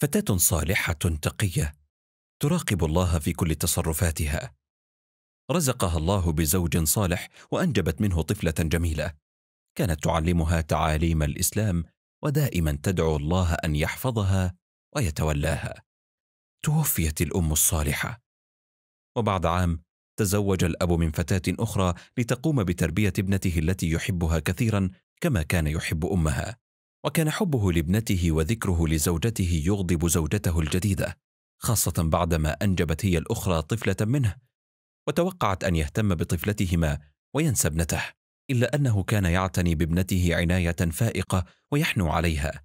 فتاة صالحة تقية تراقب الله في كل تصرفاتها. رزقها الله بزوج صالح وأنجبت منه طفلة جميلة. كانت تعلمها تعاليم الإسلام ودائما تدعو الله أن يحفظها ويتولاها. توفيت الأم الصالحة. وبعد عام تزوج الأب من فتاة أخرى لتقوم بتربية ابنته التي يحبها كثيرا كما كان يحب أمها. وكان حبه لابنته وذكره لزوجته يغضب زوجته الجديده خاصه بعدما انجبت هي الاخرى طفله منه وتوقعت ان يهتم بطفلتهما وينسى ابنته الا انه كان يعتني بابنته عنايه فائقه ويحنو عليها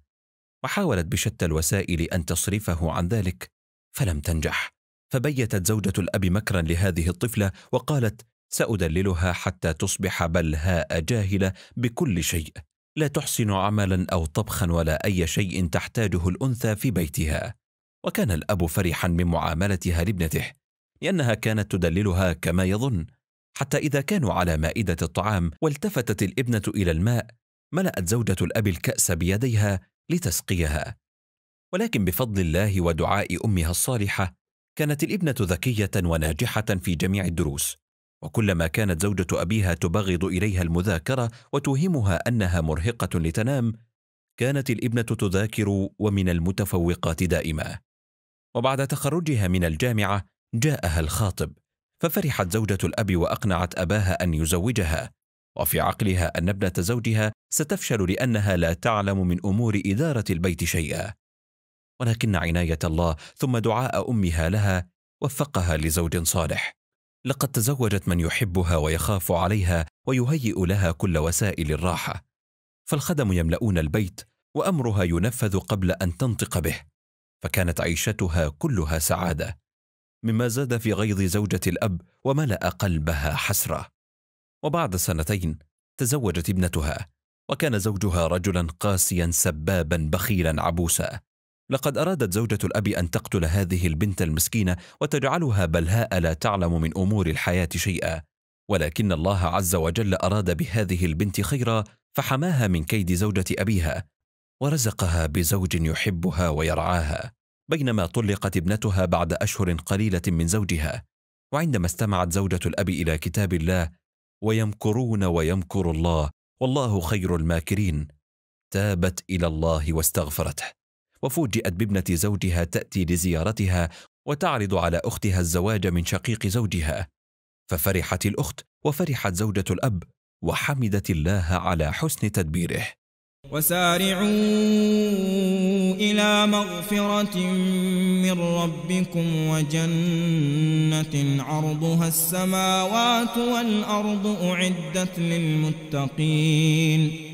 وحاولت بشتى الوسائل ان تصرفه عن ذلك فلم تنجح فبيتت زوجه الاب مكرا لهذه الطفله وقالت سادللها حتى تصبح بلهاء جاهله بكل شيء لا تحسن عملا او طبخا ولا اي شيء تحتاجه الانثى في بيتها وكان الاب فرحا من معاملتها لابنته لانها كانت تدللها كما يظن حتى اذا كانوا على مائده الطعام والتفتت الابنه الى الماء ملات زوجه الاب الكاس بيديها لتسقيها ولكن بفضل الله ودعاء امها الصالحه كانت الابنه ذكيه وناجحه في جميع الدروس وكلما كانت زوجة أبيها تبغض إليها المذاكرة وتوهمها أنها مرهقة لتنام، كانت الابنة تذاكر ومن المتفوقات دائما. وبعد تخرجها من الجامعة جاءها الخاطب، ففرحت زوجة الأب وأقنعت أباها أن يزوجها، وفي عقلها أن ابنة زوجها ستفشل لأنها لا تعلم من أمور إدارة البيت شيئا. ولكن عناية الله ثم دعاء أمها لها وفقها لزوج صالح. لقد تزوجت من يحبها ويخاف عليها ويهيئ لها كل وسائل الراحه فالخدم يملؤون البيت وامرها ينفذ قبل ان تنطق به فكانت عيشتها كلها سعاده مما زاد في غيظ زوجه الاب وملا قلبها حسره وبعد سنتين تزوجت ابنتها وكان زوجها رجلا قاسيا سبابا بخيلا عبوسا لقد أرادت زوجة الأب أن تقتل هذه البنت المسكينة وتجعلها بلهاء لا تعلم من أمور الحياة شيئا ولكن الله عز وجل أراد بهذه البنت خيرا فحماها من كيد زوجة أبيها ورزقها بزوج يحبها ويرعاها بينما طلقت ابنتها بعد أشهر قليلة من زوجها وعندما استمعت زوجة الأب إلى كتاب الله ويمكرون ويمكر الله والله خير الماكرين تابت إلى الله واستغفرته وفوجئت بابنة زوجها تأتي لزيارتها وتعرض على أختها الزواج من شقيق زوجها ففرحت الأخت وفرحت زوجة الأب وحمدت الله على حسن تدبيره وسارعوا إلى مغفرة من ربكم وجنة عرضها السماوات والأرض أعدت للمتقين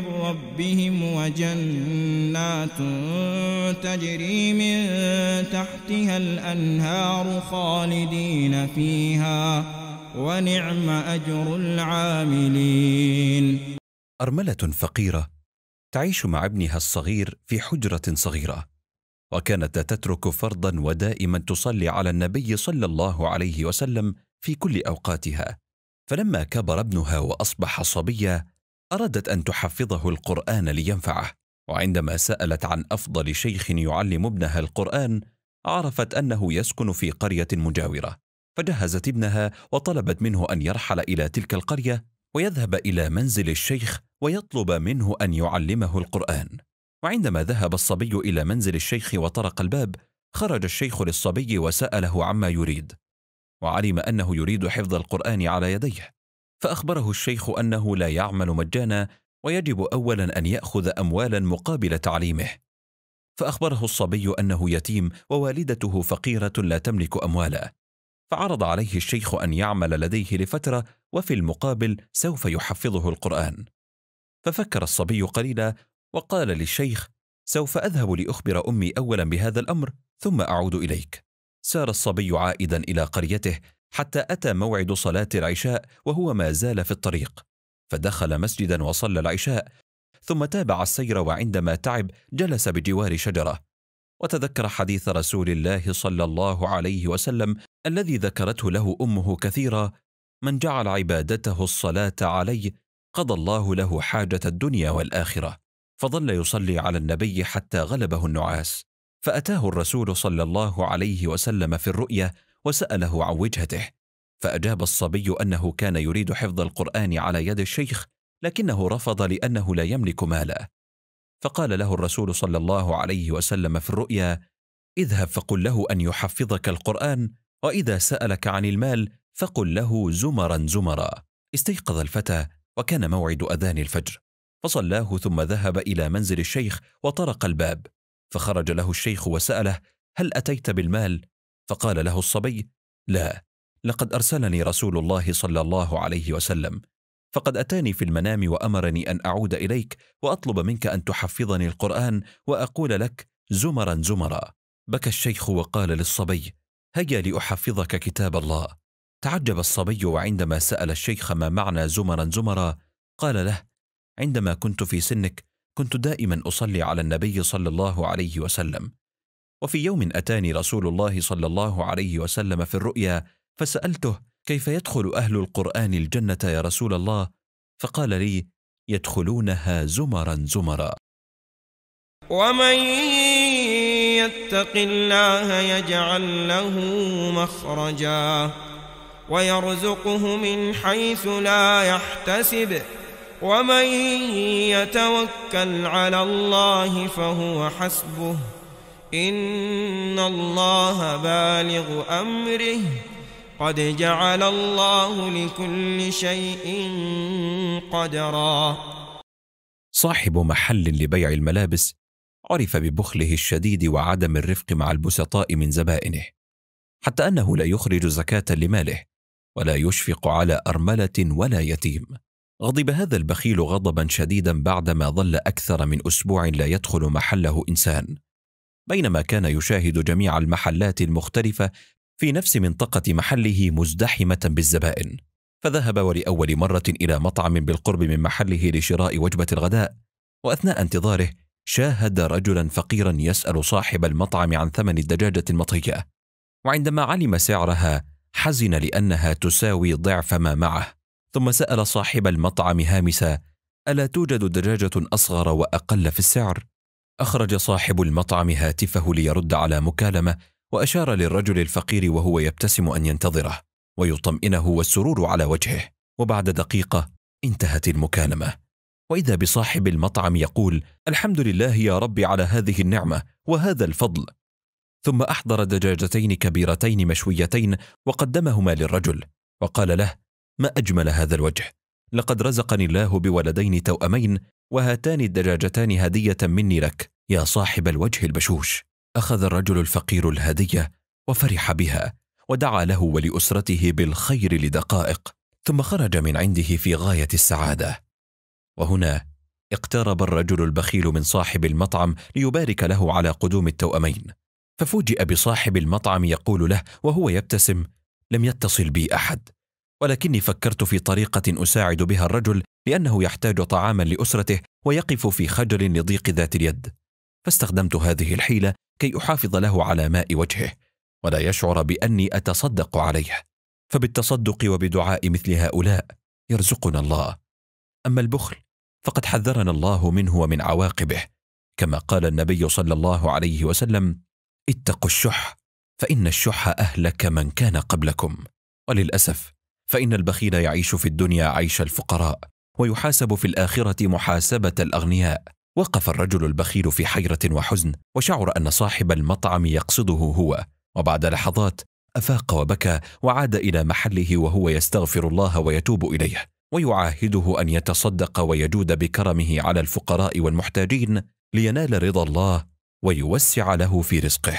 من ربهم وجنات تجري من تحتها الأنهار خالدين فيها ونعم أجر العاملين أرملة فقيرة تعيش مع ابنها الصغير في حجرة صغيرة وكانت تترك فرضا ودائما تصلي على النبي صلى الله عليه وسلم في كل أوقاتها فلما كبر ابنها وأصبح صبيا أرادت أن تحفظه القرآن لينفعه وعندما سألت عن أفضل شيخ يعلم ابنها القرآن عرفت أنه يسكن في قرية مجاورة فجهزت ابنها وطلبت منه أن يرحل إلى تلك القرية ويذهب إلى منزل الشيخ ويطلب منه أن يعلمه القرآن وعندما ذهب الصبي إلى منزل الشيخ وطرق الباب خرج الشيخ للصبي وسأله عما يريد وعلم أنه يريد حفظ القرآن على يديه فأخبره الشيخ أنه لا يعمل مجانا ويجب أولا أن يأخذ أموالا مقابل تعليمه فأخبره الصبي أنه يتيم ووالدته فقيرة لا تملك أموالا فعرض عليه الشيخ أن يعمل لديه لفترة وفي المقابل سوف يحفظه القرآن ففكر الصبي قليلا وقال للشيخ سوف أذهب لأخبر أمي أولا بهذا الأمر ثم أعود إليك سار الصبي عائدا إلى قريته حتى أتى موعد صلاة العشاء وهو ما زال في الطريق فدخل مسجدا وصلى العشاء ثم تابع السير وعندما تعب جلس بجوار شجرة وتذكر حديث رسول الله صلى الله عليه وسلم الذي ذكرته له أمه كثيرا من جعل عبادته الصلاة علي قضى الله له حاجة الدنيا والآخرة فظل يصلي على النبي حتى غلبه النعاس فأتاه الرسول صلى الله عليه وسلم في الرؤية وسأله عن وجهته فأجاب الصبي أنه كان يريد حفظ القرآن على يد الشيخ لكنه رفض لأنه لا يملك مالا فقال له الرسول صلى الله عليه وسلم في الرؤيا اذهب فقل له أن يحفظك القرآن وإذا سألك عن المال فقل له زمرا زمرا استيقظ الفتى وكان موعد أذان الفجر فصلاه ثم ذهب إلى منزل الشيخ وطرق الباب فخرج له الشيخ وسأله هل أتيت بالمال؟ فقال له الصبي لا لقد ارسلني رسول الله صلى الله عليه وسلم فقد اتاني في المنام وامرني ان اعود اليك واطلب منك ان تحفظني القران واقول لك زمرا زمرا بكى الشيخ وقال للصبي هيا لاحفظك كتاب الله تعجب الصبي وعندما سال الشيخ ما معنى زمرا زمرا قال له عندما كنت في سنك كنت دائما اصلي على النبي صلى الله عليه وسلم وفي يوم أتاني رسول الله صلى الله عليه وسلم في الرؤيا فسألته كيف يدخل أهل القرآن الجنة يا رسول الله فقال لي يدخلونها زمرا زمرا ومن يتق الله يجعل له مخرجا ويرزقه من حيث لا يحتسب ومن يتوكل على الله فهو حسبه إن الله بالغ أمره قد جعل الله لكل شيء قدرا صاحب محل لبيع الملابس عرف ببخله الشديد وعدم الرفق مع البسطاء من زبائنه حتى انه لا يخرج زكاه لماله ولا يشفق على ارمله ولا يتيم غضب هذا البخيل غضبا شديدا بعدما ظل اكثر من اسبوع لا يدخل محله انسان بينما كان يشاهد جميع المحلات المختلفة في نفس منطقة محله مزدحمة بالزبائن فذهب ولأول مرة إلى مطعم بالقرب من محله لشراء وجبة الغداء وأثناء انتظاره شاهد رجلا فقيرا يسأل صاحب المطعم عن ثمن الدجاجة المطهية وعندما علم سعرها حزن لأنها تساوي ضعف ما معه ثم سأل صاحب المطعم هامسا ألا توجد دجاجة أصغر وأقل في السعر؟ اخرج صاحب المطعم هاتفه ليرد على مكالمه واشار للرجل الفقير وهو يبتسم ان ينتظره ويطمئنه والسرور على وجهه وبعد دقيقه انتهت المكالمه واذا بصاحب المطعم يقول الحمد لله يا رب على هذه النعمه وهذا الفضل ثم احضر دجاجتين كبيرتين مشويتين وقدمهما للرجل وقال له ما اجمل هذا الوجه لقد رزقني الله بولدين توأمين وهاتان الدجاجتان هدية مني لك يا صاحب الوجه البشوش أخذ الرجل الفقير الهدية وفرح بها ودعا له ولأسرته بالخير لدقائق ثم خرج من عنده في غاية السعادة وهنا اقترب الرجل البخيل من صاحب المطعم ليبارك له على قدوم التوأمين ففوجئ بصاحب المطعم يقول له وهو يبتسم لم يتصل بي أحد ولكني فكرت في طريقة أساعد بها الرجل لأنه يحتاج طعاما لأسرته ويقف في خجل لضيق ذات اليد فاستخدمت هذه الحيلة كي أحافظ له على ماء وجهه ولا يشعر بأني أتصدق عليه فبالتصدق وبدعاء مثل هؤلاء يرزقنا الله أما البخل فقد حذرنا الله منه ومن عواقبه كما قال النبي صلى الله عليه وسلم اتقوا الشح فإن الشح أهلك من كان قبلكم وللأسف فان البخيل يعيش في الدنيا عيش الفقراء ويحاسب في الاخره محاسبه الاغنياء وقف الرجل البخيل في حيره وحزن وشعر ان صاحب المطعم يقصده هو وبعد لحظات افاق وبكى وعاد الى محله وهو يستغفر الله ويتوب اليه ويعاهده ان يتصدق ويجود بكرمه على الفقراء والمحتاجين لينال رضا الله ويوسع له في رزقه